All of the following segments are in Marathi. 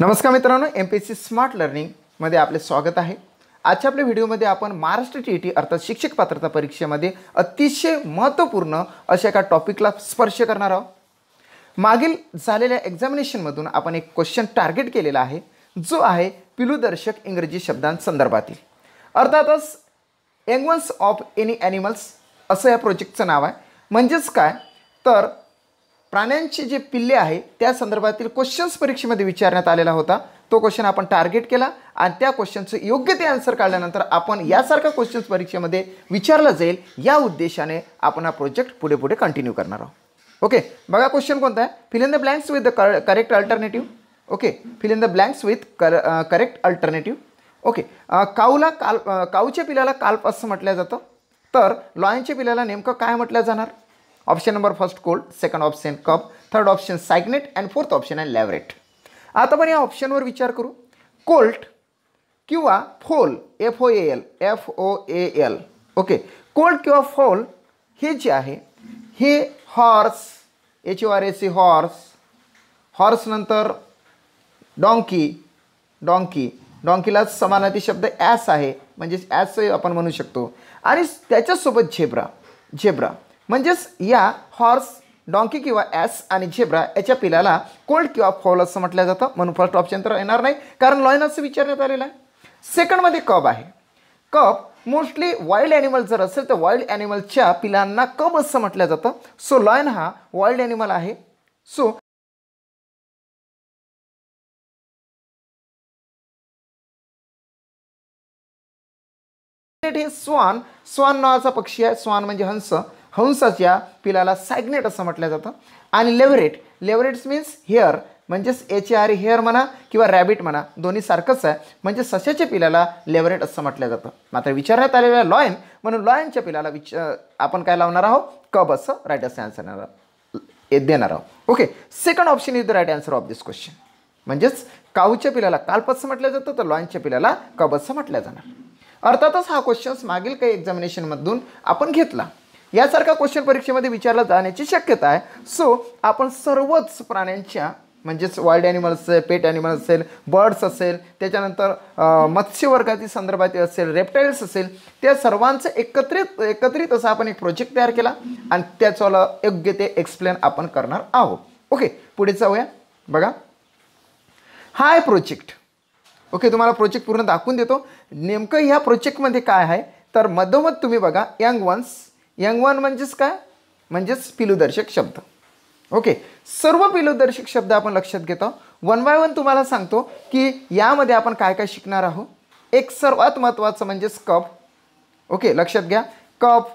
नमस्कार मित्रांनो M P S C smart लर्निंगमध्ये आपले स्वागत आहे आजच्या आपल्या व्हिडिओमध्ये आपण महाराष्ट्र टी ई टी अर्थात शिक्षक पात्रता परीक्षेमध्ये अतिशय महत्त्वपूर्ण अशा एका टॉपिकला स्पर्श करणार आहोत मागील झालेल्या एक्झामिनेशनमधून आपण एक क्वेश्चन टार्गेट केलेला आहे जो आहे पिलूदर्शक इंग्रजी शब्दांसंदर्भातील अर्थातच एंगवन्स ऑफ एनी ॲनिमल्स असं या प्रोजेक्टचं नाव आहे म्हणजेच काय तर प्राण्यांचे जे पिल्ले आहे त्या संदर्भातील क्वेश्चन्स परीक्षेमध्ये विचारण्यात आलेला होता तो क्वेश्चन आपण टार्गेट केला आणि त्या क्वेश्चनचं योग्य ते आन्सर काढल्यानंतर आपण यासारखा क्वेश्चन्स परीक्षेमध्ये विचारला जाईल या उद्देशाने आपण हा प्रोजेक्ट पुढे पुढे कंटिन्यू करणार आहोत ओके बघा क्वेश्चन कोणता आहे fill in the blanks with the correct alternative okay fill in the blanks with correct alternative okay काऊला काल काऊच्या पिलाला काल्प असं म्हटलं जातं तर लॉयनच्या पिलाला नेमकं काय म्हटलं जाणार option number first colt second option cub third option cygnet and fourth option आहे लॅवरेट आता आपण या ऑप्शनवर विचार करू कोल्ट किंवा foal F O A L F O A L okay colt किंवा फोल हे जे आहे हे horse H O R A C horse हॉर्सनंतर डॉंकी डॉंकी डॉंकीला समानाती शब्द ॲस आहे म्हणजेच ॲसही आपण म्हणू शकतो आणि त्याच्यासोबत झेब्रा झेब्रा म्हणजेच या हॉर्स डॉंकी किंवा ॲस आणि झेब्रा याच्या पिलाला कोल्ड किंवा फॉल असं म्हटलं जातं म्हणून फर्स्ट ऑप्शन तर येणार नाही कारण लॉयन असं विचारण्यात आलेलं आहे सेकंडमध्ये कब आहे कप मोस्टली वाईल्ड ॲनिमल जर असेल तर वाईल्ड ॲनिमलच्या पिलांना कब असं म्हटलं जातं सो लॉयन हा वाईल्ड ॲनिमल आहे सो हे स्वान स्वान नावाचा पक्षी आहे स्वान म्हणजे हंस हंसाच्या पिलाला सायग्नेट असं म्हटलं जातं आणि लेव्हरेट लेव्हरेट्स मीन्स हेअर म्हणजेच एच आर हेअर म्हणा किंवा रॅबिट म्हणा दोन्ही सारखंच आहे म्हणजे सशाच्या पिलाला लेवरेट असं म्हटलं जातं मात्र विचारण्यात आलेल्या लॉयन म्हणून लॉयनच्या पिलाला विच आपण काय लावणार आहोत कब असं राईट असं आन्सर देणार आहोत okay second option is the right answer of this question म्हणजेच काऊच्या पिलाला कालप असं म्हटलं जातं तर लॉयनच्या पिलाला कब असं म्हटलं जाणार अर्थातच हा क्वेश्चन्स मागील काही एक्झामिनेशनमधून आपण घेतला यासारखा क्वेश्चन परीक्षेमध्ये विचारला जाण्याची शक्यता आहे सो आपण सर्वच प्राण्यांच्या म्हणजेच वाईल्ड ॲनिमल्स असेल पेट ॲनिमल असेल बर्ड्स असेल त्याच्यानंतर मत्स्यवर्गातील संदर्भातील असेल रेप्टाईल्स असेल त्या सर्वांचं एकत्रित एकत्रित असा आपण एक प्रोजेक्ट तयार केला आणि त्याच्याला योग्य ते एक्सप्लेन आपण करणार आहोत ओके पुढे जाऊया बघा हा आहे प्रोजेक्ट ओके तुम्हाला प्रोजेक्ट पूर्ण दाखवून देतो नेमकं ह्या प्रोजेक्टमध्ये काय आहे तर मधोमध तुम्ही बघा यंग वन्स यंग वन म्हणजेच काय म्हणजेच पिलूदर्शक शब्द ओके सर्व पिलूदर्शक शब्द आपण लक्षात घेतो वन बाय वन तुम्हाला सांगतो की यामध्ये आपण काय काय शिकणार आहोत एक सर्वात महत्त्वाचं म्हणजेच कप ओके लक्षात घ्या कप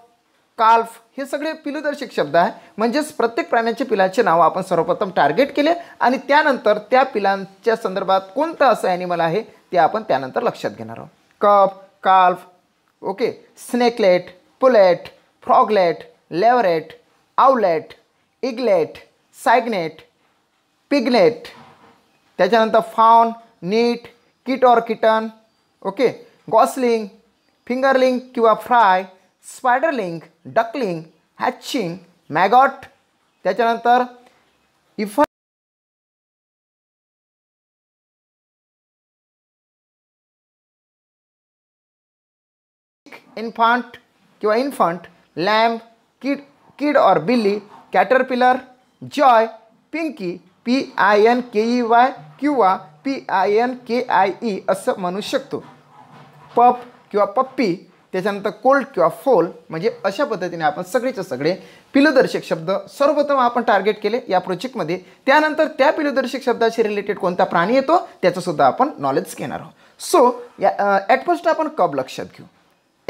काल्फ हे सगळे पिलूदर्शक शब्द आहे म्हणजेच प्रत्येक प्राण्याच्या पिलाचे नावं आपण सर्वप्रथम टार्गेट केले आणि त्यानंतर त्या पिलांच्या संदर्भात कोणतं असं ॲनिमल आहे ते आपण त्यानंतर लक्षात घेणार आहोत cub calf okay snakelet pullet froglet leveret owlet eaglet cygnet piglet तेजन फाउन नीट किट और किटन ओके गॉसलिंग फिंगरलिंग कि fry spiderling duckling hatching maggot तेजन इफ इन्फंट कि इन्फंट लॅम्प किड किड और billy caterpillar joey pinkie P I N K E Y किंवा P I N K I E असं म्हणू शकतो पप किंवा पप्पी त्याच्यानंतर कोल्ड किंवा फोल म्हणजे अशा पद्धतीने आपण सगळेचे सगळे पिलुदर्शक शब्द सर्वप्रथम आपण टार्गेट केले या प्रोजेक्टमध्ये त्यानंतर त्या पिलुदर्शक शब्दाशी रिलेटेड कोणता प्राणी येतो त्याचंसुद्धा आपण नॉलेज घेणार आहोत सो या ॲट फर्स्ट आपण कब लक्षात घेऊ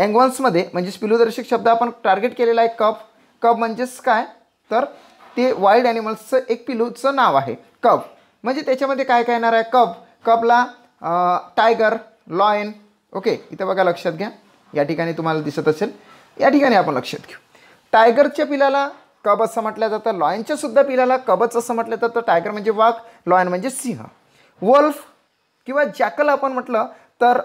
अँगवन्समध्ये म्हणजेच पिलूदर्शक शब्द आपण टार्गेट केलेला आहे कप कप म्हणजेच काय तर ते वाईल्ड ॲनिमल्सचं एक पिलूचं नाव आहे कप म्हणजे त्याच्यामध्ये काय काय येणार आहे कप कपला टायगर लॉयन ओके इथं बघा लक्षात घ्या या ठिकाणी तुम्हाला दिसत असेल या ठिकाणी आपण लक्षात घेऊ टायगरच्या पिलाला कब असं म्हटलं जातं लॉयनच्या सुद्धा पिलाला कबच असं म्हटलं जातं टायगर म्हणजे वाघ लॉयन म्हणजे सिंह वल्फ किंवा जॅकल आपण म्हटलं तर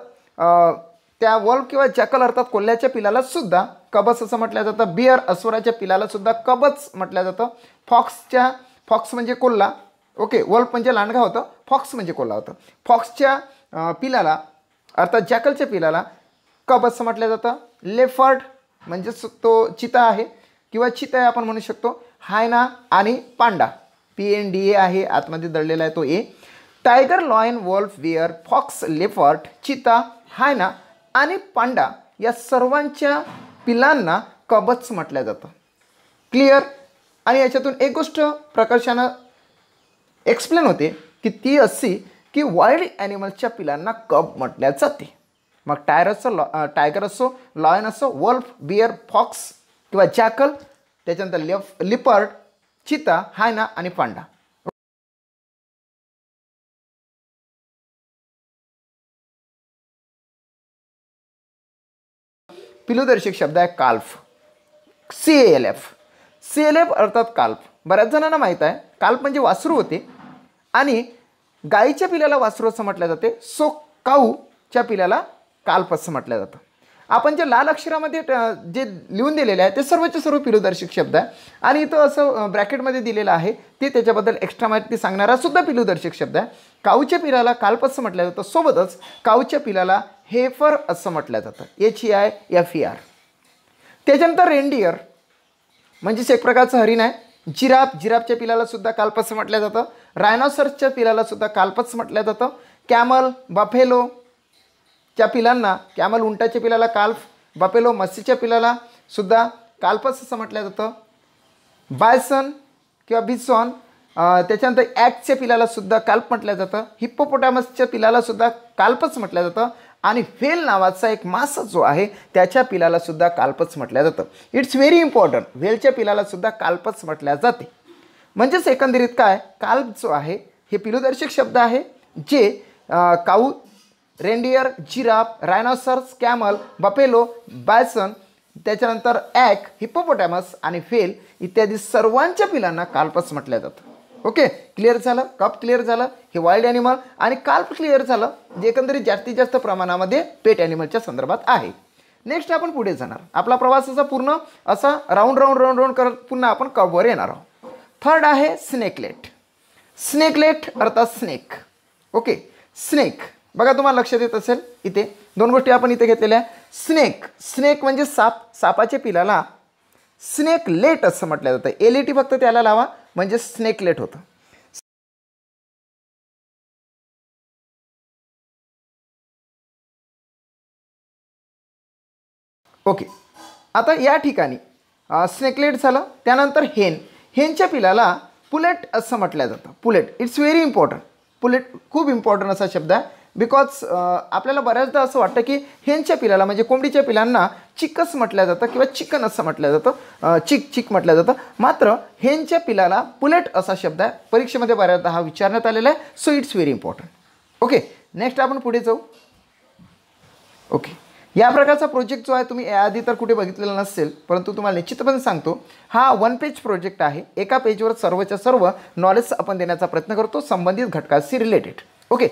त्या वल्व किंवा जॅकल अर्थात कोल्ह्याच्या पिलाला सुद्धा कबस असं म्हटलं जातं बिअर अस्वराच्या पिलाला सुद्धा कबच म्हटलं जातं फॉक्सच्या फॉक्स म्हणजे कोल्हा ओके वॉल्फ म्हणजे लांडगा होतं फॉक्स म्हणजे कोल्हा होतं फॉक्सच्या पिलाला अर्थात जॅकलच्या पिलाला कब म्हटलं जातं लेफर्ड म्हणजेच तो चिता आहे किंवा चिता आपण म्हणू शकतो हायना आणि panda P N D A आहे आतमध्ये दडलेला आहे तो ए tiger lion wolf bear fox leopard cheetah hyena आणि पांडा या सर्वांच्या पिलांना कबच म्हटलं जातं क्लिअर आणि याच्यातून एक गोष्ट प्रकर्षानं एक्सप्लेन होते की ती अशी की वाईल्ड ॲनिमल्सच्या पिलांना कब म्हटल्या जाते मग टायर असो लॉ टायगर असो लॉयन असो वल्फ बियर फॉक्स किंवा जॅकल त्याच्यानंतर लेफ लिपर्ड चिता हायना आणि पांडा पिलुदर्शक शब्द आहे calf C L F C L F अर्थात काल्फ बऱ्याच जणांना माहीत आहे काल्फ म्हणजे वासरू होते आणि गाईच्या पिल्याला वासरू असं म्हटलं जाते सो काऊच्या पिल्याला काल्फ असं म्हटलं जातं आपण जे लाल अक्षरामध्ये जे लिहून दिलेले आहे ते सर्वोच्च सर्व पिलूदर्शक शब्द आहे आणि इथं असं ब्रॅकेटमध्ये दिलेलं आहे ते त्याच्याबद्दल एक्स्ट्रा माहिती सांगणारा सुद्धा पिलूदर्शक शब्द आहे काऊच्या पिलाला कालपस म्हटलं जातं सोबतच काऊच्या पिलाला हेफर असं म्हटलं जातं H E I F E R त्याच्यानंतर रेंडियर म्हणजेच एक प्रकारचं हरिण आहे जिराफ जिराफच्या पिलाला सुद्धा कालपस म्हटलं जातं रायनॉसर्सच्या पिलाला सुद्धा कालपस म्हटलं जातं कॅमल बफेलो त्या पिलांना कॅमल उंटाच्या पिलाला काल्फ बापेलो मस्सीच्या पिलाला सुद्धा काल्पस असं म्हटलं जातं बायसन किंवा बिसॉन त्याच्यानंतर ॲगच्या पिलाला सुद्धा काल्प म्हटलं जातं हिप्पोपोटामसच्या पिलाला सुद्धा काल्पच म्हटलं जातं आणि व्हेल नावाचा एक मासा जो आहे त्याच्या पिलाला सुद्धा काल्पच म्हटलं जातं इट्स व्हेरी इम्पॉर्टंट व्हेलच्या पिलाला सुद्धा काल्पच म्हटल्या जाते म्हणजेच एकंदरीत काय काल्प जो आहे हे पिलोदर्शक शब्द आहे जे cow reindeer giraffe rhinoceros camel buffalo bison त्याच्यानंतर ॲक हिपोपोटॅमस आणि फेल इत्यादी सर्वांच्या पिलांना काल्पस म्हटलं जातं ओके क्लिअर झालं कप क्लिअर झालं हे वाईल्ड ॲनिमल आणि काल्प क्लिअर झालं जे एकंदरीत जास्तीत जास्त प्रमाणामध्ये पेट ॲनिमलच्या संदर्भात आहे नेक्स्ट आपण पुढे जाणार आपला प्रवास असा पूर्ण असा राऊंड राऊंड राऊंड राऊंड करत पुन्हा आपण कपवर येणार आहोत थर्ड आहे स्नेकलेट स्नेकलेट अर्थात स्नेक ओके स्नेक बघा तुम्हाला लक्षात येत असेल इथे दोन गोष्टी आपण इथे घेतलेल्या स्नेक स्नेक म्हणजे साप सापाच्या पिलाला स्नेक लेट असं म्हटलं जातं एल ई टी फक्त त्याला लावा म्हणजे स्नेक लेट होतं ओके आता या ठिकाणी स्नेकलेट झालं त्यानंतर हेन हेनच्या पिलाला पुलेट असं म्हटलं जातं pullet it's very important pullet खूप इम्पॉर्टंट असा शब्द आहे बिकॉज आपल्याला बऱ्याचदा असं वाटतं की ह्यांच्या पिलाला म्हणजे कोंबडीच्या पिलांना चिकस म्हटलं जातं किंवा चिकन असं म्हटलं जातं चिक चिक म्हटलं जातं मात्र ह्यांच्या पिलाला पुलट असा शब्द आहे परीक्षेमध्ये बऱ्याचदा हा विचारण्यात आलेला आहे so it's very important okay next आपण पुढे जाऊ ओके या प्रकारचा प्रोजेक्ट जो आहे तुम्ही याआधी तर कुठे बघितलेला नसेल परंतु तुम्हाला निश्चितपणे सांगतो हा वन पेज प्रोजेक्ट आहे एका पेजवर सर्वच्या सर्व नॉलेज आपण देण्याचा प्रयत्न करतो संबंधित घटकाशी रिलेटेड ओके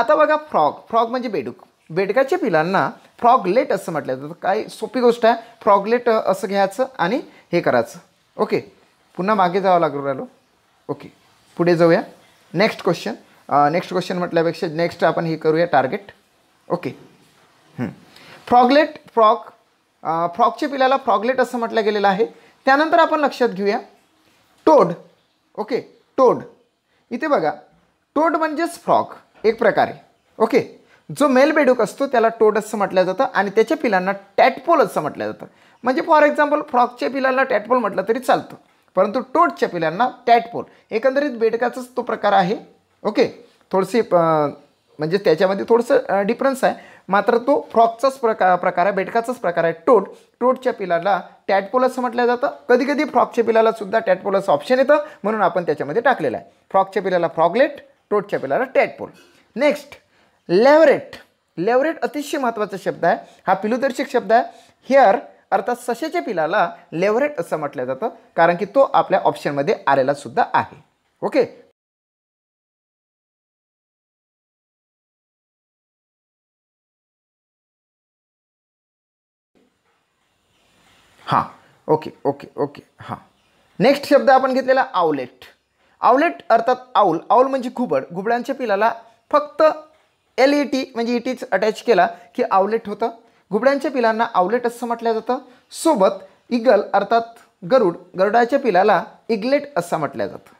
आता बघा फ्रॉग फ्रॉग म्हणजे बेडूक बेडकाच्या पिलांना फ्रॉगलेट असं म्हटलं जातं काय सोपी गोष्ट आहे फ्रॉगलेट असं घ्यायचं आणि हे करायचं ओके पुन्हा मागे जावं लागू राहिलो ओके पुढे जाऊया नेक्स्ट क्वेश्चन नेक्स्ट क्वेश्चन म्हटल्यापेक्षा नेक्स्ट आपण हे करूया टार्गेट ओके फ्रॉगलेट फ्रॉग फ्रॉगच्या पिलाला फ्रॉगलेट असं म्हटलं गेलेलं आहे त्यानंतर आपण लक्षात घेऊया टोड ओके टोड इथे बघा टोड म्हणजेच फ्रॉग एक प्रकारे ओके जो मेल बेडूक असतो त्याला टोड असं म्हटलं जातं आणि त्याच्या पिलांना टॅटपोल असं म्हटलं जातं म्हणजे फॉर एक्झाम्पल फ्रॉकच्या पिलांना टॅटपोल म्हटलं तरी चालतं परंतु टोटच्या पिलांना टॅटपोल एकंदरीत बेडकाचाच तो प्रकार आहे ओके थोडसे म्हणजे त्याच्यामध्ये थोडंसं डिफरन्स आहे मात्र तो फ्रॉकचाच प्रकार प्रकार आहे बेडकाचाच प्रकार आहे टोट टोटच्या पिलाला टॅटपोल असं म्हटलं जातं कधी कधी फ्रॉकच्या पिलाला सुद्धा टॅटपोल असं ऑप्शन येतं म्हणून आपण त्याच्यामध्ये टाकलेलं आहे फ्रॉकच्या पिलाला फ्रॉगलेट टोटच्या पिलाला टॅटपोल नेक्स्ट लेवरेट लेवरेट अतिशय महत्त्वाचा शब्द आहे हा पिलूदर्शक शब्द आहे हिअर अर्थात सशेच्या पिलाला लेवरेट असं म्हटलं जातं कारण की तो आपल्या ऑप्शनमध्ये आलेला सुद्धा आहे ओके हां ओके ओके ओके हां नेक्स्ट शब्द आपण घेतलेला आवलेट आवलेट अर्थात आऊल आऊल म्हणजे घुबड घुबडांच्या पिलाला फक्त एल ई टी म्हणजे ई टीच अटॅच केला की आवलेट होतं घुबड्यांच्या पिलांना आवलेट असं म्हटलं जातं सोबत इगल अर्थात गरुड गरुडाच्या पिलाला इग्लेट असं म्हटलं जातं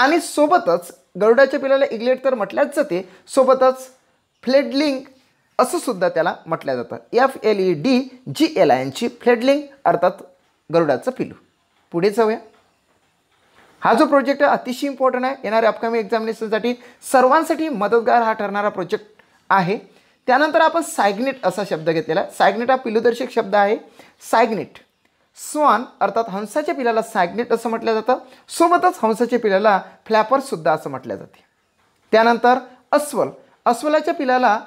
आणि सोबतच गरुडाच्या पिलाला इग्लेट तर म्हटल्याच जाते सोबतच फ्लेडलिंग असं सुद्धा त्याला म्हटलं जातं F L E D G L I एनची फ्लेडलिंग अर्थात गरुडाचं पिलू पुढे जाऊया हा जो प्रोजेक्ट आहे अतिशय इम्पॉर्टंट आहे येणाऱ्या अपकमिंग एक्झामिनेशनसाठी सर्वांसाठी मदतगार हा ठरणारा प्रोजेक्ट आहे त्यानंतर आपण सायग्नेट असा शब्द घेतलेला आहे सायग्नेट हा पिलूदर्शक शब्द आहे सायग्नेट स्वान अर्थात हंसाच्या पिलाला सायग्नेट असं म्हटलं जातं सोबतच हंसाच्या पिलाला फ्लॅपरसुद्धा असं म्हटलं जाते त्यानंतर अस्वल अस्वलाच्या पिलाला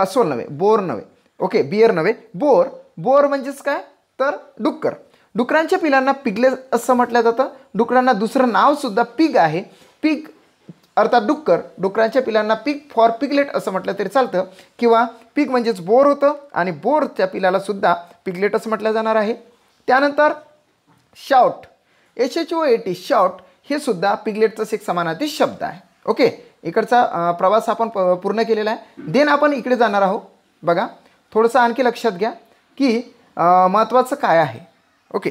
अस्वल नव्हे बोर नव्हे ओके बियर नव्हे बोर बोर म्हणजेच काय तर डुक्कर डुकरांच्या पिलांना पिगले असं म्हटलं जातं डुकरांना दुसरं नावसुद्धा पिग आहे पिग अर्थात डुक्कर डुकरांच्या पिलांना पिग फॉर पिगलेट असं म्हटलं तरी चालतं किंवा पिक म्हणजेच बोर होतं आणि बोरच्या पिलालासुद्धा पिगलेट असं म्हटलं जाणार आहे त्यानंतर shoat H H O A T shoat हे सुद्धा पिगलेटचाच एक समानातील शब्द आहे ओके इकडचा प्रवास आपण पूर्ण केलेला आहे देन आपण इकडे जाणार आहोत बघा थोडंसं आणखी लक्षात घ्या की महत्त्वाचं काय आहे ओके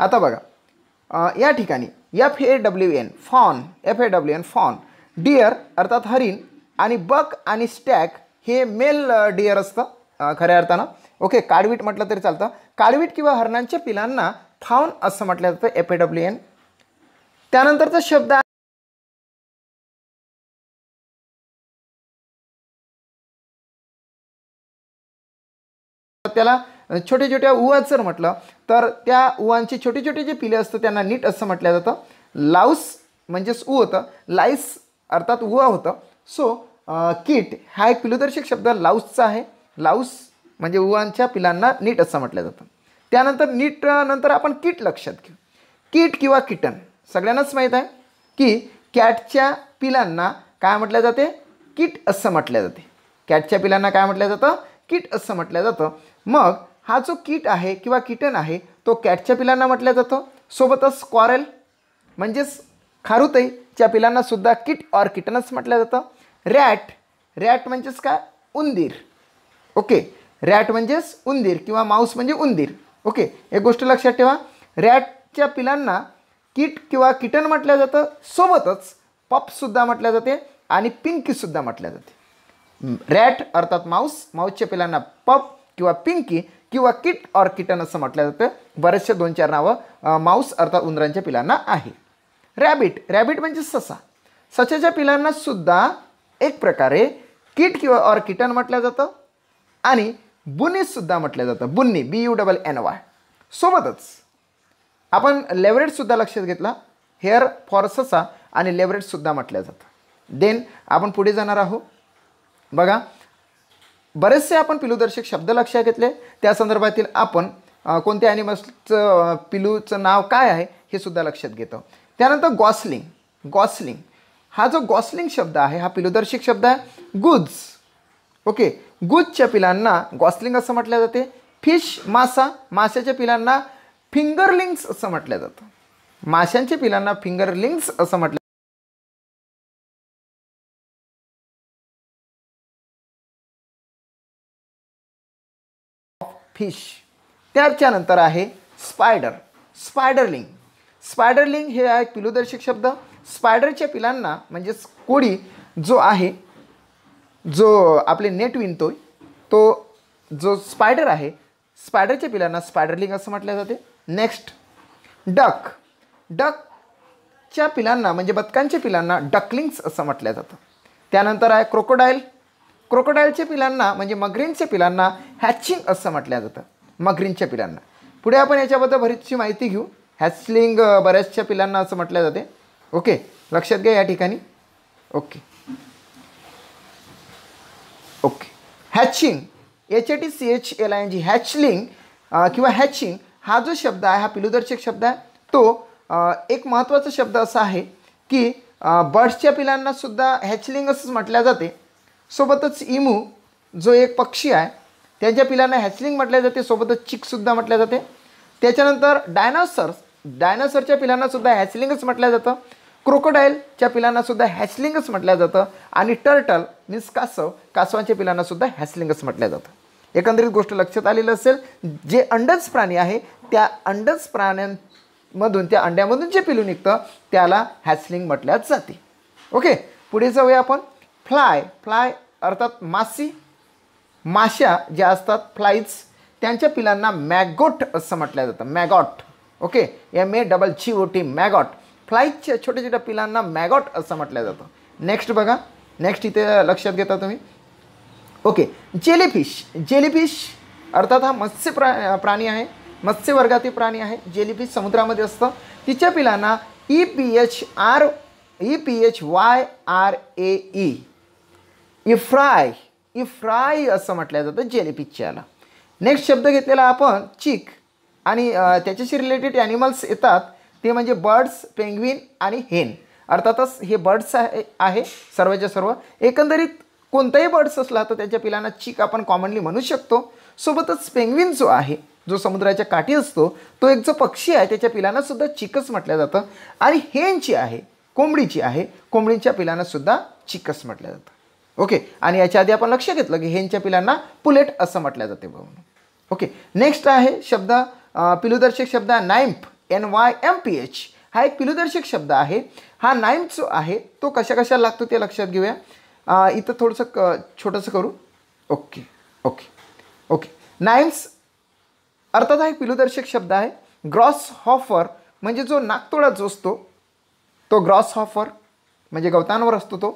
आता बघा या ठिकाणी F A W N fawn F A W N fawn deer अर्थात हरिण आणि बक आणि स्टॅक हे मेल डिअर असतं खऱ्या अर्थानं ओके काडवीट म्हटलं तरी चालतं काडवीट किंवा हरणांच्या पिलांना फाऊन असं म्हटलं जातं एफ ए डब्ल्यू एन त्यानंतरचा शब्द त्याला छोट्या छोट्या उवाच जर म्हटलं तर त्या उवांची छोटे छोटे जे पिले असतं त्यांना नीट असं म्हटलं जातं लाऊस म्हणजेच ऊ होतं लाईस अर्थात उवा होतं सो किट हा एक पिलुदर्शक शब्द लाऊसचा आहे लाऊस म्हणजे उवांच्या पिलांना नीट असं म्हटलं जातं त्यानंतर नीट नंतर आपण किट लक्षात घेऊ किट किंवा किटन सगळ्यांनाच माहीत आहे की कॅटच्या पिलांना काय म्हटलं जाते किट असं म्हटलं जाते कॅटच्या पिलांना काय म्हटलं जातं किट असं म्हटलं जातं मग हा जो कीट आहे किंवा कीटन आहे तो कॅटच्या पिलांना म्हटला जातो सोबतच स्क्वॉरेल म्हणजेच खारुतईच्या पिलांनासुद्धा किट ऑर किटनस म्हटलं जातं रॅट रॅट म्हणजेच काय उंदीर ओके रॅट म्हणजेच उंदीर किंवा माऊस म्हणजे उंदीर ओके एक गोष्ट लक्षात ठेवा रॅटच्या पिलांना किट किंवा किटन म्हटलं जातं सोबतच पपसुद्धा म्हटलं जाते आणि पिंकीसुद्धा म्हटलं जाते रॅट अर्थात माऊस माऊसच्या पिलांना पप किंवा पिंकी किंवा किट ऑर किटन असं म्हटलं जातं बरेचसे दोन चार नावं माऊस अर्थात उंदरांच्या पिलांना आहे रॅबिट रॅबिट म्हणजे ससा सच्याच्या पिलांना सुद्धा एक प्रकारे किट किंवा ऑर किटन म्हटलं जातं आणि बुनीसुद्धा म्हटलं जातं bunny B U double N Y सोबतच आपण लेवरेटसुद्धा लक्षात घेतला हेअर फॉर ससा आणि लेवरेटसुद्धा म्हटलं जातं देन आपण पुढे जाणार आहोत बघा बरेचसे आपण पिलूदर्शक शब्द लक्षात घेतले त्या संदर्भातील आपण कोणत्या ॲनिमल्सचं पिलूचं नाव काय आहे हे सुद्धा लक्षात घेतो त्यानंतर गॉसलिंग गॉसलिंग हा जो गॉसलिंग शब्द आहे हा पिलूदर्शक शब्द आहे गुज ओके गुजच्या पिलांना गॉसलिंग असं म्हटलं जाते फिश मासा माशाच्या पिलांना फिंगरलिंग्स असं म्हटलं जातं माशांच्या पिलांना फिंगरलिंग्स असं म्हटलं फिश त्याच्यानंतर आहे स्पायडर स्पायडरलिंग स्पायडरलिंग हे आहे पिलूदर्शक शब्द स्पायडरच्या पिलांना म्हणजेच कोडी जो आहे जो आपले नेट विणतोय तो जो स्पायडर आहे स्पायडरच्या पिलांना स्पायडरलिंग असं म्हटलं जाते नेक्स्ट डक डकच्या पिलांना म्हणजे बदकांच्या पिलांना डकलिंग्स असं म्हटलं जातं त्यानंतर आहे क्रोकोडाईल क्रोकोडाईलच्या पिलांना म्हणजे मगरींच्या पिलांना हॅचिंग असं म्हटलं जातं मगरींच्या पिलांना पुढे आपण याच्याबद्दल बरीचशी माहिती घेऊ हॅचलिंग बऱ्याचशा पिलांना असं म्हटलं जाते ओके लक्षात घ्या या ठिकाणी okay okay hatching H A T C H L I N G hatchling किंवा हॅचिंग हा जो शब्द आहे हा पिलुदर्शक शब्द आहे तो एक महत्त्वाचा शब्द असा आहे की बर्ड्सच्या पिलांनासुद्धा हॅचलिंग असंच म्हटल्या जाते सोबतच इमू जो एक पक्षी आहे त्यांच्या पिलांना हॅचलिंग म्हटले जाते सोबतच चिकसुद्धा म्हटले जाते त्याच्यानंतर डायनासर्स डायनासरच्या पिलांनासुद्धा हॅचलिंगच म्हटलं जातं क्रोकोडाईलच्या पिलांनासुद्धा हॅचलिंगच म्हटलं जातं आणि टर्टल मीन्स कासव कासवांच्या पिलांनासुद्धा हॅचलिंगच म्हटलं जातं एकंदरीत गोष्ट लक्षात आलेलं असेल जे अंडज प्राणी आहे त्या अंडज प्राण्यांमधून त्या अंड्यामधून जे पिलू निघतं त्याला हॅचलिंग म्हटल्या जाते ओके पुढे जाऊया आपण फ्लाय फ्लाय अर्थात मासी माश्या ज्या असतात फ्लाईज त्यांच्या पिलांना मॅगोट असं म्हटलं जातं maggot okay M A double G O T maggot फ्लाईजच्या छोट्या छोट्या पिलांना मॅगॉट असं म्हटलं जातं नेक्स्ट बघा नेक्स्ट इथे लक्षात घेता तुम्ही ओके जेलीफिश जेलीफिश अर्थात हा मत्स्य प्रा प्राणी आहे मत्स्य वर्गातील प्राणी आहे जेलीफिश समुद्रामध्ये असतं तिच्या पिलांना E P H R E P H Y R A E ephyra ephyra असं म्हटलं जातं जेलिपिच्च्याला नेक्स्ट शब्द घेतलेला आपण चिक आणि त्याच्याशी रिलेटेड ॲनिमल्स येतात ते म्हणजे बर्ड्स पेंग्विन आणि हेन अर्थातच हे बर्ड्स आहे आहे सर्वच्या सर्व एकंदरीत कोणताही बर्ड्स असला तर त्याच्या पिलांना चिक आपण कॉमनली म्हणू शकतो सोबतच पेंग्विन जो आहे जो समुद्राच्या काठी असतो तो एक जो पक्षी आहे त्याच्या पिलांनासुद्धा चिकच म्हटलं जातं आणि हेनची आहे कोंबडीची आहे कोंबडीच्या पिलांनासुद्धा चिकस म्हटलं जातं ओके आणि याच्या आधी आपण लक्ष घेतलं की हेंच्या पिलांना पुलेट असं म्हटलं जाते बघून ओके नेक्स्ट आहे शब्द पिलुदर्शक शब्द nymph N Y M P H हा एक पिलुदर्शक शब्द आहे हा नाईम्प जो आहे तो कशा कशाला लागतो ते लक्षात घेऊया इथं थोडंसं क छोटंसं करू ओके ओके ओके नाईम्स अर्थात हा एक पिलुदर्शक शब्द आहे ग्रॉस हॉफर म्हणजे जो नागतोडा जो असतो तो ग्रॉस हॉफर म्हणजे गवतांवर असतो तो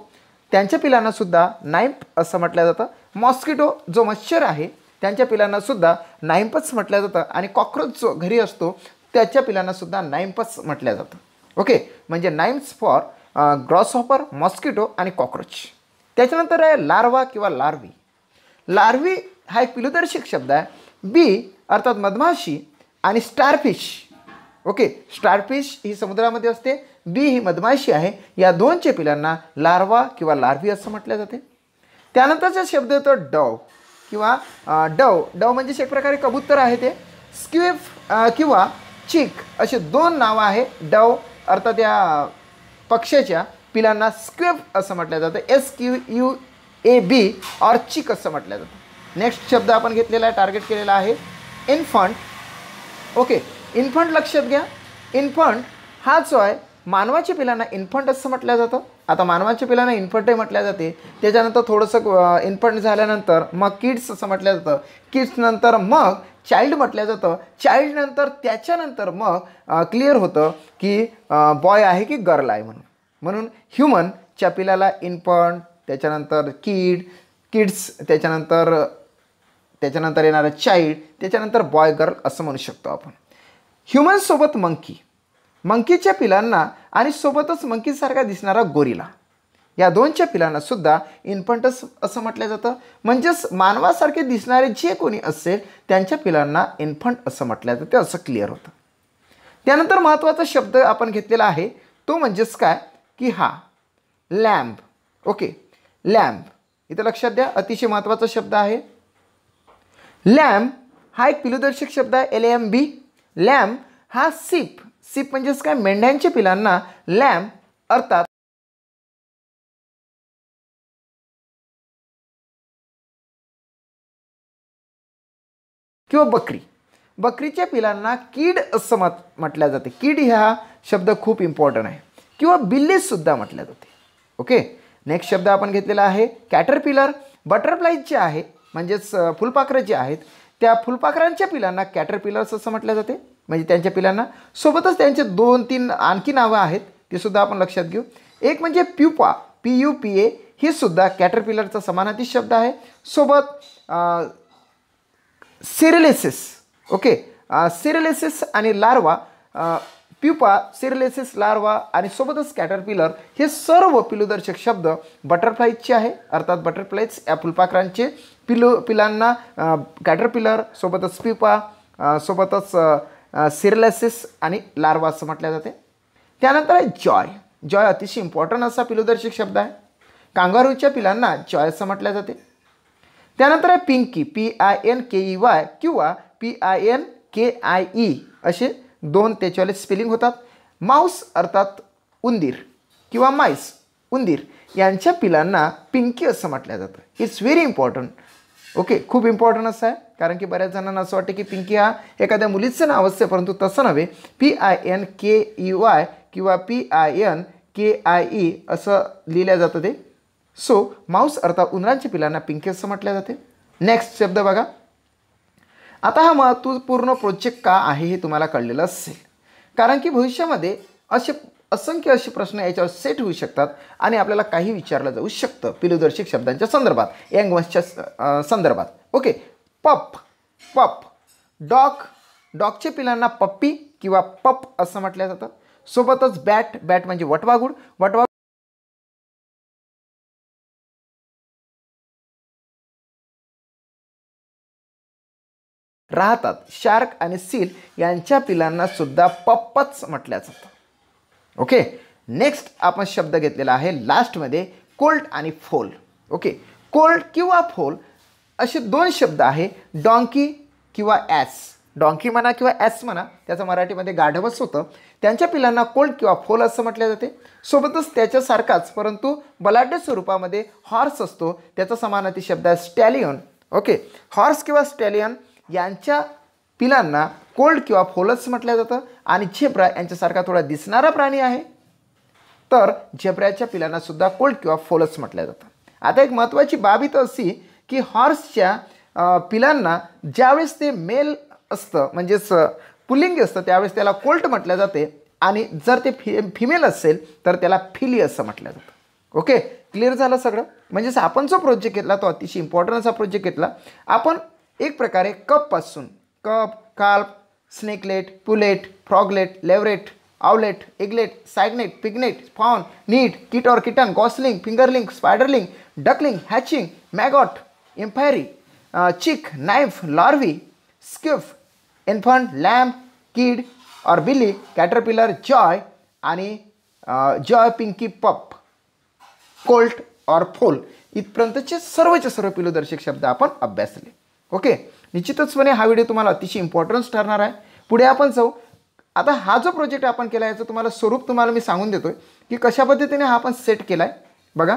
त्यांच्या पिलांनासुद्धा नाईम्प असं म्हटलं जातं मॉस्किटो जो मच्छर आहे त्यांच्या पिलांनासुद्धा नाईम्पच म्हटलं जातं आणि कॉक्रोच जो घरी असतो त्याच्या पिलांनासुद्धा नाईम्पच म्हटलं जातं ओके म्हणजे नाईम्स फॉर ग्रॉसहॉपर मॉस्किटो आणि कॉक्रोच त्याच्यानंतर आहे लार्वा किंवा लार्वी लार्वी हा एक पिलुदर्शिक शब्द आहे बी अर्थात मधमाशी आणि स्टारफिश ओके स्टारफिश ही समुद्रामध्ये असते बी ही मधमाशी आहे या दोनचे पिलांना लार्वा किंवा लार्वी असं म्हटलं जाते त्यानंतरचा शब्द येतो डव किंवा डव डव म्हणजेच एक प्रकारे कबूतर आहे ते स्क्विफ किंवा चिक असे दोन नावं आहे डव अर्थात या पक्ष्याच्या पिलांना स्क्विफ असं म्हटलं जातं S Q U A B और चिक असं म्हटलं जातं नेक्स्ट शब्द आपण घेतलेला आहे टार्गेट केलेला आहे इन्फंट ओके इन्फंट लक्षात घ्या इन्फंट हा जो आहे मानवाच्या पिलांना इन्फंट असं म्हटलं जातं आता मानवाच्या पिलांना इन्फंटही म्हटल्या जाते त्याच्यानंतर थोडंसं इन्फंट झाल्यानंतर मग किड्स असं म्हटलं जातं किड्सनंतर मग चाइल्ड म्हटलं जातं चाईल्डनंतर त्याच्यानंतर मग क्लिअर होतं की बॉय आहे की गर्ल आहे म्हणून म्हणून ह्युमनच्या पिलाला इन्फंट त्याच्यानंतर किड किड्स त्याच्यानंतर त्याच्यानंतर येणारं चाईल्ड त्याच्यानंतर बॉय गर्ल असं म्हणू शकतो आपण ह्युमनसोबत मंकी मंकीच्या पिलांना आणि सोबतच मंकीसारखा दिसणारा गोरिला या दोनच्या पिलांना सुद्धा इन्फंटस असं म्हटलं जातं म्हणजेच मानवासारखे दिसणारे जे कोणी असेल त्यांच्या पिलांना इन्फंट असं म्हटलं जातं ते असं क्लिअर होतं त्यानंतर महत्त्वाचा शब्द आपण घेतलेला आहे तो म्हणजेच काय की हा लॅम्ब ओके लॅम्ब इथं लक्षात द्या अतिशय महत्त्वाचा शब्द आहे लॅम्ब हा एक पिलुदर्शक शब्द आहे एल एम बी लॅम्ब हा सीप सीप म्हणजेच काय मेंढ्यांच्या पिलांना लॅम्प अर्थात किंवा बकरी बकरीच्या पिलांना कीड असं मत म्हटल्या जाते कीड हा शब्द खूप इम्पॉर्टंट आहे किंवा सुद्धा म्हटल्या जाते ओके नेक्स्ट शब्द आपण घेतलेला आहे कॅटरपिलर बटरफ्लाईज जे आहे म्हणजेच फुलपाखरं जे आहेत त्या फुलपाखरांच्या पिलांना कॅटरपिलर्स असं म्हटलं जाते म्हणजे त्यांच्या पिलांना सोबतच त्यांचे दोन तीन आणखी नावं आहेत ते सुद्धा आपण लक्षात घेऊ एक म्हणजे pupa P U P A ही सुद्धा कॅटरपिलरचा समानार्थी शब्द आहे सोबत सिरेलेसिस ओके सिरेलेसिस आणि लार्वा प्युपा सिरेलेसिस लार्वा आणि सोबतच कॅटरपिलर हे सर्व पिलूदर्शक शब्द बटरफ्लायचे आहे अर्थात बटरफ्लाईज या फुलपाखरांचे पिलू पिलांना कॅटरपिलर सोबतच प्युपा सोबतच सिरलेसिस आणि लार्वा असं म्हटलं जाते त्यानंतर आहे जॉय जॉय अतिशय इम्पॉर्टंट असा पिलोदर्शक शब्द आहे कांगारूच्या पिलांना जॉय असं म्हटलं जाते त्यानंतर आहे pinkie P I N K E Y किंवा P I N K I E असे दोन त्याच्यावाले स्पेलिंग होतात माऊस अर्थात उंदीर किंवा माईस उंदीर यांच्या पिलांना पिंकी असं म्हटलं जातं इट्स व्हेरी इम्पॉर्टंट ओके खूप इम्पॉर्टंट असं आहे कारण की बऱ्याच जणांना असं वाटतं की पिंकी हा एखाद्या मुलीचं नाव असते परंतु तसं नव्हे P I N K E Y किंवा P I N K I E असं लिहिलं जातं ते सो माऊस अर्थात उंदरांच्या पिलांना पिंकी असं म्हटलं जाते नेक्स्ट शब्द बघा आता हा महत्त्वपूर्ण प्रोजेक्ट का आहे हे तुम्हाला कळलेलं असेल कारण की भविष्यामध्ये असे असंख्य असे प्रश्न याच्यावर सेट होऊ शकतात आणि आपल्याला काही विचारलं जाऊ शकतं पिलुदर्शक शब्दांच्या संदर्भात यंगवंशच्या संदर्भात ओके पप पप डॉग डॉगच्या पिलांना पप्पी किंवा पप असं म्हटलं जातं सोबतच बॅट बॅट म्हणजे वटवागुड वटवा राहतात शार्क आणि सील यांच्या पिलांना सुद्धा पप्पच म्हटल्या जातं ओके नेक्स्ट आपण शब्द घेतलेला आहे लास्टमध्ये कोल्ट आणि फोल ओके कोल्ट किंवा फोल असे दोन शब्द आहे डॉंकी किंवा ॲस डॉंकी म्हणा किंवा ॲस म्हणा त्याचं मराठीमध्ये गाढवच होतं त्यांच्या पिलांना कोल्ड किंवा फोल असं म्हटले जाते सोबतच त्याच्यासारखाच परंतु बलाढ्य स्वरूपामध्ये हॉर्स असतो त्याचा समानार्थी शब्द आहे स्टॅलियन ओके हॉर्स किंवा स्टॅलियन यांच्या पिलांना कोल्ड किंवा फोलस म्हटलं जातं आणि झेब्रा यांच्यासारखा थोडा दिसणारा प्राणी आहे तर झेब्राच्या पिलांनासुद्धा कोल्ड किंवा फोलस म्हटलं जातं आता एक महत्त्वाची बाब इथं अशी की हॉर्सच्या पिलांना ज्यावेळेस ते मेल असतं म्हणजेच पुलिंगी असतं त्यावेळेस त्याला कोल्ट म्हटलं जाते आणि जर ते फि फिमेल असेल तर त्याला फिली असं म्हटलं जातं ओके क्लिअर झालं सगळं म्हणजेच आपण जो प्रोजेक्ट घेतला तो अतिशय इम्पॉर्टंट असा प्रोजेक्ट घेतला आपण एक प्रकारे कपपासून cub calf snakelet pullet froglet leveret owlet eaglet cygnet piglet fawn nit kit और kitten gosling fingerling spiderling duckling hatching maggot ephyrae chick nymph larvae squab infant lamb kid और बिली कॅटरपिलर जॉय आणि जॉय पिंकी पप कोल्ट और फोल इथपर्यंतचे सर्वच सर्व पिलोदर्शक शब्द आपण अभ्यासले ओके निश्चितचपणे हा व्हिडिओ तुम्हाला अतिशय इम्पॉर्टन्स ठरणार आहे पुढे आपण जाऊ आता हा जो प्रोजेक्ट आपण केला याचं तुम्हाला स्वरूप तुम्हाला मी सांगून देतो आहे की कशा पद्धतीने हा आपण सेट केला आहे बघा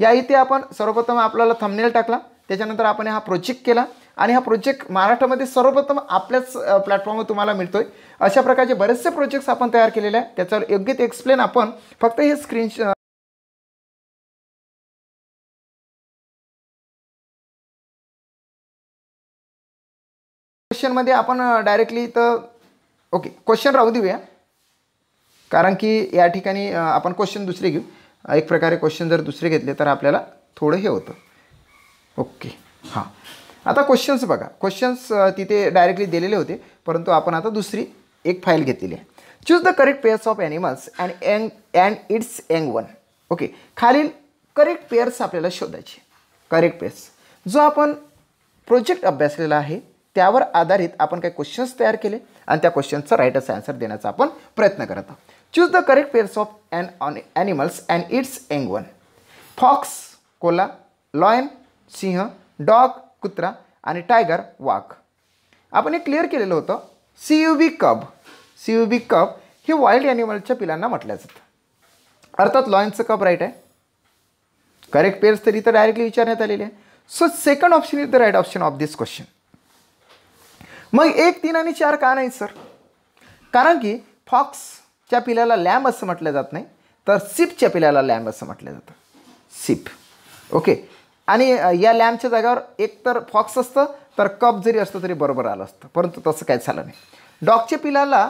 या इथे आपण सर्वप्रथम आपल्याला थमनेल टाकला त्याच्यानंतर आपण हा प्रोजेक्ट केला आणि हा प्रोजेक्ट महाराष्ट्रामध्ये सर्वप्रथम आपल्याच प्लॅटफॉर्मवर तुम्हाला मिळतो आहे अशा प्रकारचे बरेचसे प्रोजेक्ट्स आपण तयार केलेले आहेत त्याच्यावर योग्य ते एक्सप्लेन आपण फक्त हे स्क्रीनश क्वेश्चनमध्ये आपण डायरेक्टली तर ओके क्वेश्चन राहू देऊया कारण की या ठिकाणी आपण क्वेश्चन दुसरे घेऊ एक प्रकारे क्वेश्चन जर दुसरे घेतले तर आपल्याला थोडं हे होतं ओके हां आता क्वेश्चन्स बघा क्वेश्चन्स तिथे डायरेक्टली दिलेले होते परंतु आपण आता दुसरी एक फाईल घेतलेली आहे choose the correct pairs of animals and young and its young one okay खालील करेक्ट पेअर्स आपल्याला शोधायचे करेक्ट पेअर्स जो आपण प्रोजेक्ट अभ्यासलेला आहे त्यावर आधारित आपण काही क्वेश्चन्स तयार केले आणि त्या क्वेश्चनचं राईट असं आन्सर देण्याचा आपण प्रयत्न करत आहोत choose the correct pairs of and on animals and its young one fox कोला लॉयन सिंह डॉग कुत्रा आणि टायगर वाघ आपण हे क्लिअर केलेलं होतं सी यू बी कब सी यू बी कब हे वाईल्ड ॲनिमलच्या पिलांना म्हटलं जातं अर्थात लॉयनचं कब राईट आहे करेक्ट पेअर्स तरी तर डायरेक्टली विचारण्यात आलेले आहे so second option is the right option of this question मग एक तीन आणि चार का नाही सर कारण की फॉक्सच्या पिल्याला लॅम्ब असं म्हटलं जात नाही तर सिपच्या पिल्याला लॅम्ब असं म्हटलं जातं सिप ओके आणि या लॅम्बच्या जागेवर एक तर फॉक्स असतं तर कप जरी असतं तरी बरोबर आलं असतं परंतु तसं काय झालं नाही डॉगच्या पिलाला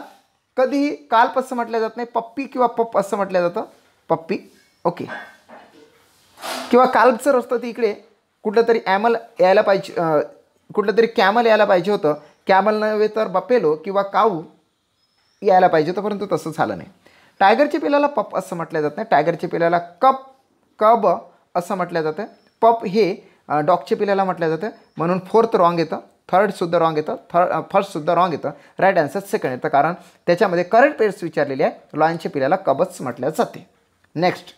कधीही काल्प असं म्हटलं जात नाही पप्पी किंवा पप असं म्हटलं जातं पप्पी ओके किंवा काल्प जर असतं तिकडे इकडे कुठलं तरी ॲमल यायला पाहिजे कुठलं तरी कॅमल यायला पाहिजे होतं कॅमल नव्हे तर बपेलो किंवा काऊ यायला पाहिजे होतं परंतु तसं झालं नाही टायगरच्या पिलाला पप असं म्हटलं जात नाही टायगरच्या पिलाला कप कब असं म्हटलं जातं पप हे डॉगच्या पिलाला म्हटलं जातं म्हणून फोर्थ रॉंग येतं थर्डसुद्धा रॉंग येतं थर्ड फर्स्टसुद्धा रॉंग येतं राईट आन्सर सेकंड येतं कारण त्याच्यामध्ये करंट पेअर्स विचारलेले आहे लॉयनच्या पिलाला कबच म्हटलं जाते नेक्स्ट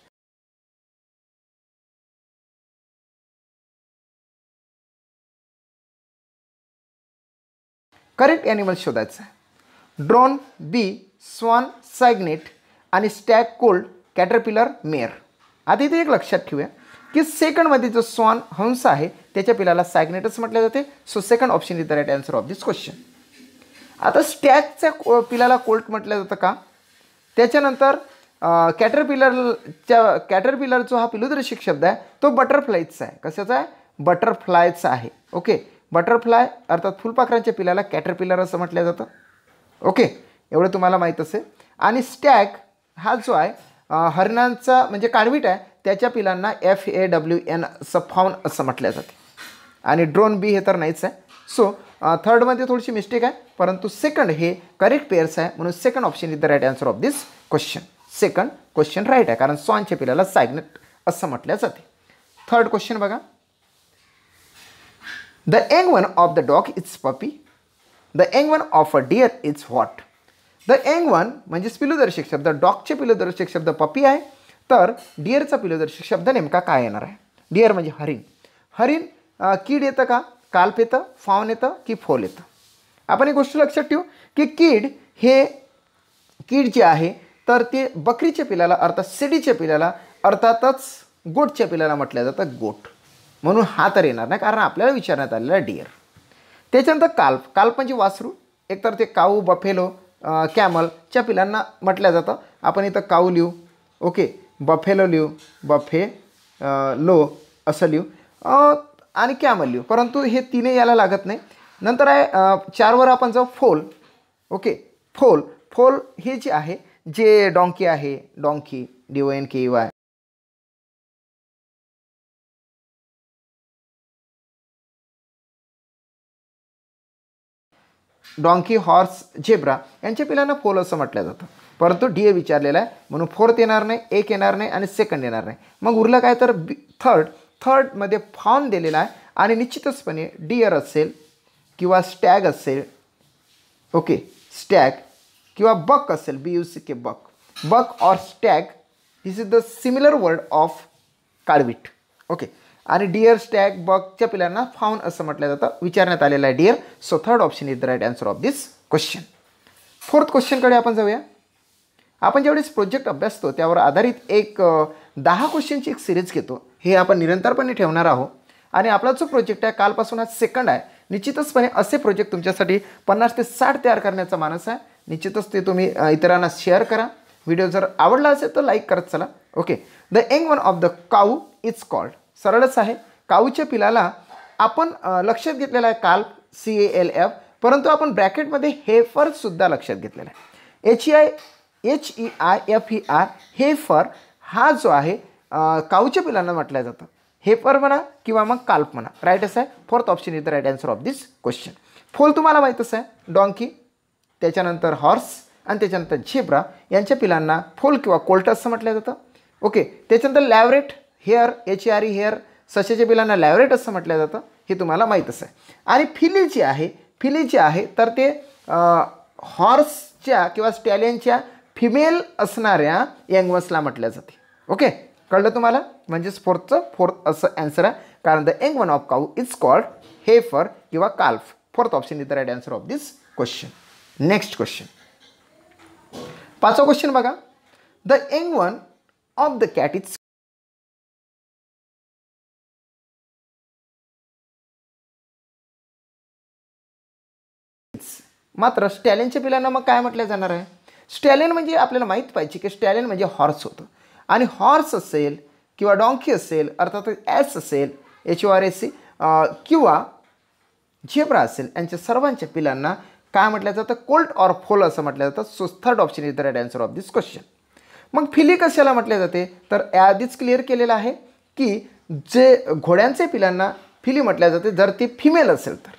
करेक्ट ॲनिमल शोधायचं आहे ड्रोन बी स्वान सायग्नेट आणि स्टॅग कोल्ड कॅटरपिलर मेअर आता इथे एक लक्षात ठेवूया की सेकंडमध्ये जो स्वान हंस आहे त्याच्या पिलाला सायग्नेटच म्हटले जाते so second option is the right answer of this question आता स्टॅगच्या पिलाला कोल्ट म्हटलं जातं का त्याच्यानंतर कॅटरपिलरच्या कॅटरपिलर जो हा पिलूदृशिक शब्द आहे तो बटरफ्लायचा आहे कशाचा आहे बटरफ्लायचा आहे ओके बटरफ्लाय अर्थात फुलपाखरांच्या पिलाला कॅटरपिलर असं म्हटलं जातं ओके एवढं तुम्हाला माहीत असेल आणि स्टॅग हा जो आहे हरणांचा म्हणजे काणवीट आहे त्याच्या पिलांना एफ ए डब्ल्यू एन सफाऊन असं म्हटलं जाते आणि ड्रोन बी हे तर नाहीच आहे सो थर्डमध्ये थोडीशी मिस्टेक आहे परंतु सेकंड हे करेक्ट पेअर्स आहे म्हणून second option is the right answer of this question second question right आहे कारण सॉनच्या पिलाला सायग्नेट असं म्हटलं जाते थर्ड क्वेश्चन बघा the one of the the is puppy the young one of a deer is what? The young one म्हणजेच पिलूदर्शक शब्द डॉगचे पिलूदर्शक शब्द पपी आहे तर डिअरचा पिलूदर्शक शब्द नेमका काय येणार आहे डिअर म्हणजे हरिण हरिण कीड येतं का काल्प येतं फावन येतं की फोल येतं आपण एक गोष्ट लक्षात ठेवू की कीड हे कीड जे आहे तर ते बकरीच्या पिलाला अर्थात सिडीच्या पिलाला अर्थातच गोटच्या पिलाला म्हटलं जातं गोट म्हणून हा तर येणार नाही कारण आपल्याला विचारण्यात आलेला डिअर त्याच्यानंतर काल्प काल्पांची वासरू एकतर ते काऊ बफेलो च्या पिलांना म्हटलं जातं आपण इथं काऊ लिहू ओके बफेलो लिहू बफे लो असं लिहू आणि कॅमल लिहू परंतु हे तिने याला लागत नाही नंतर आहे चारवर आपण जाऊ फोल ओके फोल फोल हे जे आहे जे डोंकी आहे donkey D N K Y donkey horse zebra यांच्या पिलांना फोल असं म्हटलं जातं परंतु डी ए विचारलेला आहे म्हणून फोर्थ येणार नाही एक येणार नाही आणि सेकंड येणार नाही मग उरलं काय तर बी थर्ड थर्डमध्ये फॉर्म दिलेला आहे आणि निश्चितचपणे डिअर असेल किंवा स्टॅग असेल ओके स्टॅग किंवा बक असेल B U C K buck buck or stag is is the similar word of काळवीट ओके आणि डिअर स्टॅग बॉगच्या पिलांना फाऊन असं म्हटलं जातं विचारण्यात आलेलं आहे deer so third option is the right answer of this question fourth क्वेश्चनकडे आपण जाऊया आपण ज्यावेळेस प्रोजेक्ट अभ्यासतो त्यावर आधारित एक दहा क्वेश्चनची एक सिरीज घेतो हे आपण निरंतरपणे ठेवणार आहोत आणि आपला जो प्रोजेक्ट आहे कालपासून आज सेकंड आहे निश्चितचपणे असे प्रोजेक्ट तुमच्यासाठी पन्नास ते साठ तयार करण्याचा मानस आहे निश्चितच ते तुम्ही इतरांना शेअर करा व्हिडिओ जर आवडला असेल तर लाईक करत चला okay the young one of the cow is called सरळच आहे काऊच्या पिलाला आपण लक्षात घेतलेला आहे काल सी ए एल एफ परंतु आपण ब्रॅकेटमध्ये हेफरसुद्धा लक्षात घेतलेला आहे H E I H E I F E R heifer हा जो आहे काऊच्या पिलांना म्हटलं जातं हेफर म्हणा किंवा मग काल्प म्हणा राईट असं आहे fourth option is the right answer of this question foal तुम्हाला माहीतच आहे डॉंकी त्याच्यानंतर हॉर्स आणि त्याच्यानंतर झेब्रा यांच्या पिलांना फोल किंवा कोल्ट असं म्हटलं जातं ओके त्याच्यानंतर leveret hare H R E hare सशाच्या बिलांना लॅवरेट असं म्हटलं जातं हे तुम्हाला माहीतच आहे आणि फिली जी आहे फिली जी आहे तर ते हॉर्सच्या किंवा स्टॅलियनच्या फिमेल असणाऱ्या यंगवन्सला म्हटल्या जाते ओके कळलं तुम्हाला म्हणजेच फोर्थचं फोर्थ असं आन्सर आहे कारण the young one of cow is called heifer किंवा calf fourth option is the right answer of this question next question पाचवा क्वेश्चन बघा the young one of the cat is मात्र स्टॅलिनच्या पिलांना मग काय म्हटलं जाणार आहे स्टॅलिन म्हणजे आपल्याला माहीत पाहिजे की स्टॅलिन म्हणजे हॉर्स होतं आणि हॉर्स असेल किंवा डॉंकी असेल अर्थात एस असेल H O R S C किंवा झेब्रा असेल यांच्या सर्वांच्या पिलांना काय म्हटलं जातं कोल्ट ऑर फोल असं म्हटलं जातं so third option is the right answer of this question मग फिली कशाला म्हटले जाते तर याआधीच क्लिअर केलेलं आहे की जे घोड्यांचे पिलांना फिली म्हटल्या जाते जर ती फिमेल असेल तर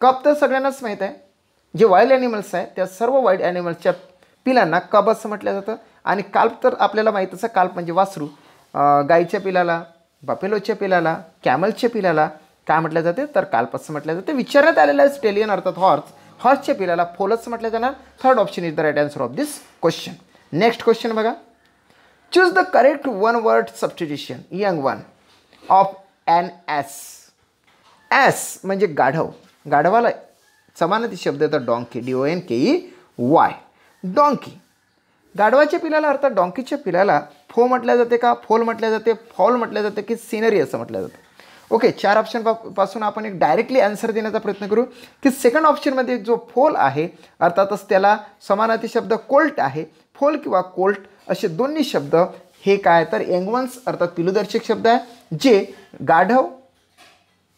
कप तर सगळ्यांनाच माहीत आहे जे वाईल्ड ॲनिमल्स आहेत त्या सर्व वाईल्ड ॲनिमल्सच्या पिलांना कब असं म्हटलं जातं आणि काल्प तर आपल्याला माहीत आहे काल्प म्हणजे वासरू गाईच्या पिलाला बपेलोच्या पिलाला कॅमलच्या पिलाला काय म्हटलं जाते तर काल्प असं म्हटलं जातं विचारण्यात आलेलं आहे स्टेलियन अर्थात हॉर्स हॉर्सच्या पिलाला फोलच म्हटलं जाणार third option is the right answer of this question next question बघा choose the correct one word substitution young one of an ass ass म्हणजे गाढव गाढवाला समानती शब्द येतात donkey D O N K E Y donkey गाढवाच्या पिलाला अर्थात डॉंकीच्या पिलाला फो म्हटल्या जाते का फोल म्हटल्या जाते फॉल म्हटल्या जाते की सिनरी असं म्हटलं जातं ओके चार ऑप्शन पासून आपण एक डायरेक्टली आन्सर देण्याचा प्रयत्न करू की सेकंड ऑप्शनमध्ये जो फोल आहे अर्थातच त्याला समानाती शब्द कोल्ट आहे फोल किंवा कोल्ट असे दोन्ही शब्द हे काय तर एंगवन्स अर्थात पिलुदर्शक शब्द आहे जे गाढव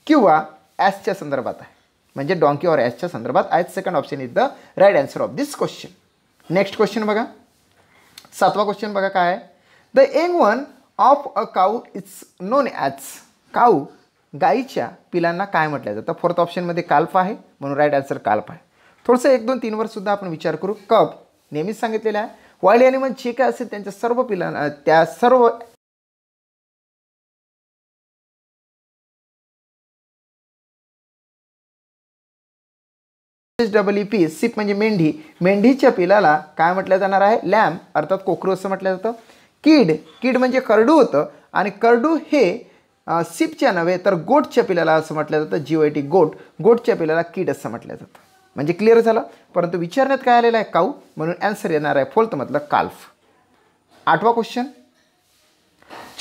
किंवा ॲसच्या संदर्भात आहे म्हणजे डॉंकी ऑर एसच्या संदर्भात I second option is the right answer of this question next question बघा सातवा क्वेश्चन बघा काय आहे the young one of a cow it's known as cow गाईच्या पिलांना काय म्हटलं जातं फोर्थ ऑप्शनमध्ये काल्फ आहे म्हणून राईट आन्सर काल्फ आहे थोडंसं एक दोन तीनवर सुद्धा आपण विचार करू कप नेहमीच सांगितलेलं आहे वाईल्ड ॲनिमल जे काय असेल त्यांच्या सर्व पिलांना त्या सर्व एस डबल पी सिप म्हणजे मेंढी मेंढीच्या पिलाला काय म्हटलं जाणार आहे लॅम्प अर्थात कोकरू असं म्हटलं जातं कीड किड म्हणजे करडू होतं आणि करडू हे सिपच्या नव्हे तर गोटच्या पिलाला असं म्हटलं जातं जी टी गोट गोटच्या पिलाला कीड असं म्हटलं जातं म्हणजे क्लिअर झालं परंतु विचारण्यात काय आलेलं आहे काऊ म्हणून आन्सर येणार आहे फोल्थ मधलं काल्फ आठवा question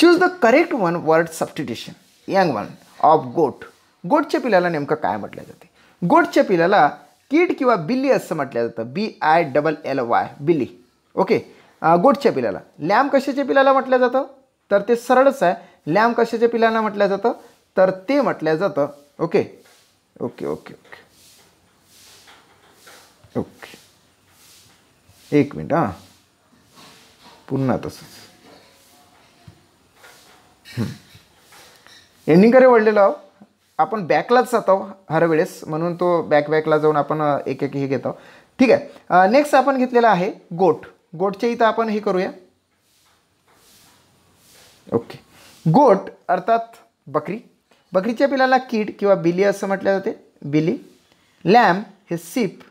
choose the correct one word substitution young one of goat गोटच्या पिलाला नेमकं काय म्हटलं जाते गोटच्या पिलाला कीड किंवा बिल्ली असं म्हटलं जातं B I double L Y billy okay गोटच्या पिलाला लॅम कशाच्या पिलाला म्हटलं जातं तर ते सरळच आहे लॅम कशाच्या पिलाला म्हटलं जातं तर ते म्हटलं जातं okay okay okay okay okay एक मिनिट हां पुन्हा तसंच करे वळलेलं आहो आपण बॅकलाच जातो हर वेळेस म्हणून तो बॅक बॅकला जाऊन आपण एक एक हे घेतो ठीक आहे नेक्स्ट आपण घेतलेला आहे गोट गोटच्या इथं आपण हे करूया ओके गोट अर्थात बकरी बकरीच्या पिलाला कीड किंवा बिली असं म्हटलं जाते बिली लॅम हे सीप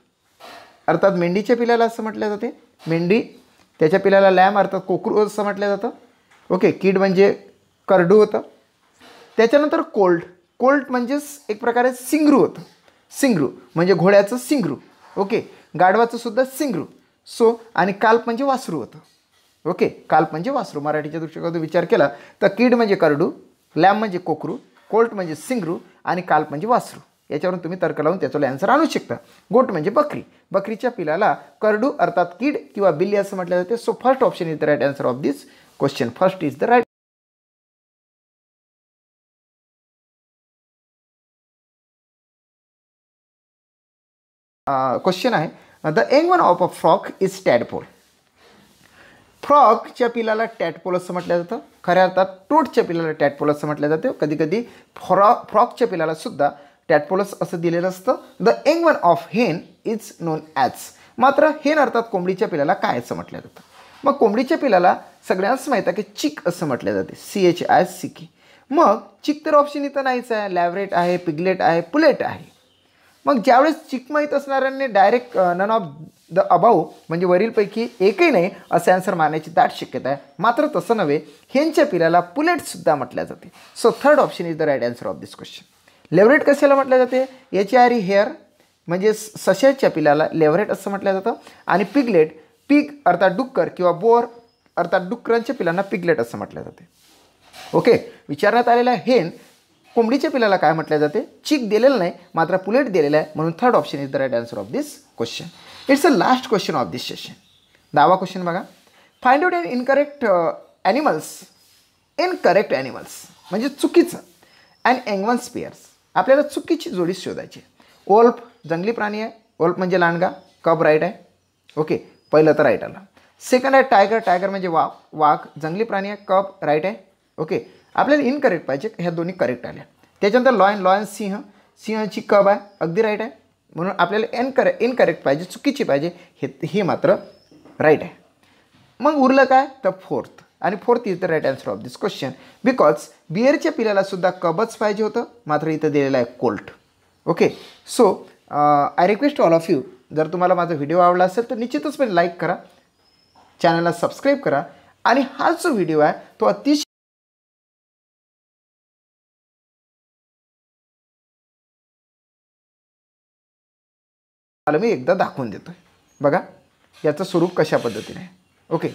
अर्थात मेंढीच्या पिलाला असं म्हटलं जाते मेंढी त्याच्या पिलाला लॅम अर्थात कोकरू असं म्हटलं जातं ओके कीड म्हणजे करडू होतं त्याच्यानंतर कोल्ड कोल्ट म्हणजेच एक प्रकारे सिंगरू होतं सिंगरू म्हणजे घोड्याचं सिंगरू ओके गाढवाचं सुद्धा सिंगरू सो आणि काल्प म्हणजे वासरू होतं ओके काल्प म्हणजे वासरू मराठीच्या दृष्टिकोनातून विचार केला तर कीड म्हणजे करडू लॅम म्हणजे कोकरू कोल्ट म्हणजे सिंगरू आणि काल्प म्हणजे वासरू याच्यावरून तुम्ही तर्क लावून त्याच्याला ॲन्सर आणू शकता गोट म्हणजे बकरी बकरीच्या पिलाला करडू अर्थात कीड किंवा बिल्ली असं म्हटलं जाते so first option is the right answer of this question first is the right question आहे the young one of a frog is tadpole फ्रॉकच्या पिलाला टॅटपोल असं म्हटलं जातं खऱ्या अर्थात टोटच्या पिलाला टॅटपोल असं म्हटलं जातं कधी कधी फ्रॉ फ्रॉकच्या पिलाला सुद्धा टॅटपोलस असं दिलेलं असतं the young one of hen is known as मात्र हेन अर्थात कोंबडीच्या पिलाला काय असं म्हटलं जातं मग कोंबडीच्या पिलाला सगळ्यांनाच माहीत आहे की चिक असं म्हटलं जाते C H I C K मग चिक तर ऑप्शन इथं नाहीच आहे लॅवरेट आहे पिगलेट आहे पुलेट आहे मग ज्यावेळेस माहीत असणाऱ्यांनी direct none of the above म्हणजे वरीलपैकी एकही नाही असे आन्सर मानण्याची दाट शक्यता आहे मात्र तसं नव्हे ह्यांच्या पिलाला पुलेटसुद्धा म्हटल्या जाते so third option is the right answer of this question leveret कशाला म्हटलं जाते एच आर हेअर म्हणजे सशाच्या पिलाला लेवरेट असं म्हटलं जातं आणि पिगलेट पिग अर्थात डुक्कर किंवा बोअर अर्थात डुक्करांच्या पिलांना पिगलेट असं म्हटलं जाते ओके विचारण्यात आलेला हेन कोंबडीच्या पिलाला काय म्हटले जाते चिक दिलेलं नाही मात्र पुलेट दिलेलं आहे म्हणून third option is the right answer of this question it's a last question of this session दहावा क्वेश्चन बघा find out an incorrect animals in correct animals म्हणजे चुकीचं अँड एंगवन स्पियर्स आपल्याला चुकीची जोडी शोधायची ओल्फ जंगली प्राणी आहे ओल्फ म्हणजे लांडगा कब राईट आहे ओके पहिलं तर राईट आलं सेकंड आहे टायगर टायगर म्हणजे वाघ वाघ जंगली प्राणी आहे कब राईट आहे ओके आपल्याला इनकरेक्ट पाहिजे ह्या दोन्ही करेक्ट आल्या त्याच्यानंतर लॉयन लॉयन सिंह सिंहची कब आहे अगदी राईट आहे म्हणून आपल्याला एन करे इनकरेक्ट पाहिजे चुकीची पाहिजे हे हे मात्र राईट आहे मग उरलं काय तर फोर्थ आणि fourth is the right answer of this question because बिअरच्या पिल्याला सुद्धा कबच पाहिजे होतं मात्र इथं दिलेलं आहे colt okay so I request all of you जर तुम्हाला माझा व्हिडिओ आवडला असेल तर निश्चितच पण लाईक करा चॅनलला सबस्क्राईब करा आणि हा जो व्हिडिओ आहे तो अतिशय मला मी एकदा दाखवून देतो आहे बघा याचं स्वरूप कशा पद्धतीने ओके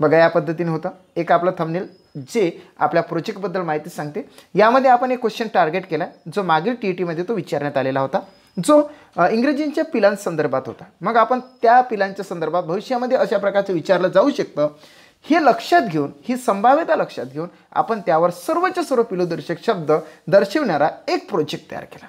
बघा या पद्धतीने होता एक आपला थमनेल जे आपल्या प्रोजेक्टबद्दल माहिती सांगते यामध्ये आपण एक क्वेश्चन टार्गेट केला जो मागील टी ई टीमध्ये तो विचारण्यात आलेला होता जो इंग्रजींच्या पिलांसंदर्भात होता मग आपण त्या पिलांच्या संदर्भात भविष्यामध्ये अशा प्रकारचं विचारलं जाऊ शकतं हे लक्षात घेऊन ही संभाव्यता लक्षात घेऊन आपण त्यावर सर्वोच्च सर्व पिलोदर्शक शब्द दर्शवणारा एक प्रोजेक्ट तयार केला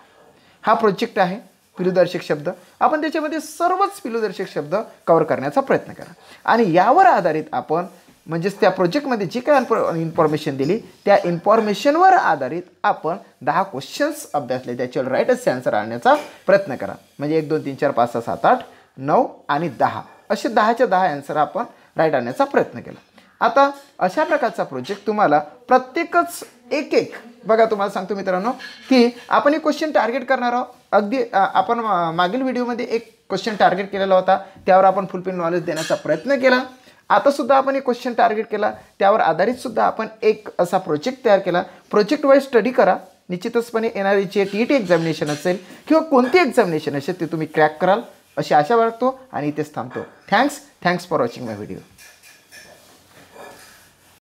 हा प्रोजेक्ट आहे पिलुदर्शक शब्द आपण त्याच्यामध्ये सर्वच पिलुदर्शक शब्द कवर करण्याचा प्रयत्न करा आणि यावर आधारित आपण म्हणजेच त्या प्रोजेक्टमध्ये जी काय इन्फॉर्मेशन दिली त्या इन्फॉर्मेशनवर आधारित आपण दहा क्वेश्चन्स अभ्यासले त्याच्यावर राईटच आन्सर आणण्याचा प्रयत्न करा म्हणजे एक दोन तीन चार पाच सहा सात आठ नऊ आणि दहा असे दहाच्या दहा आन्सर आपण राईट आणण्याचा प्रयत्न केला आता अशा प्रकारचा प्रोजेक्ट तुम्हाला प्रत्येकच एक एक बघा तुम्हाला सांगतो मित्रांनो की आपण एक क्वेश्चन टार्गेट करणार आहोत अगदी आपण मागील व्हिडिओमध्ये एक क्वेश्चन टार्गेट केलेला होता त्यावर आपण फुलफिल नॉलेज देण्याचा प्रयत्न केला आता सुद्धा आपण एक क्वेश्चन टार्गेट केला त्यावर आधारित सुद्धा आपण एक असा प्रोजेक्ट तयार केला प्रोजेक्ट वाईज स्टडी करा निश्चितचपणे येणारी जे टी ई टी एक्झामिनेशन असेल किंवा कोणती एक्झामिनेशन असेल ते तुम्ही क्रॅक कराल अशी आशा वाटतो आणि इथेच थांबतो thanks thanks for watching my video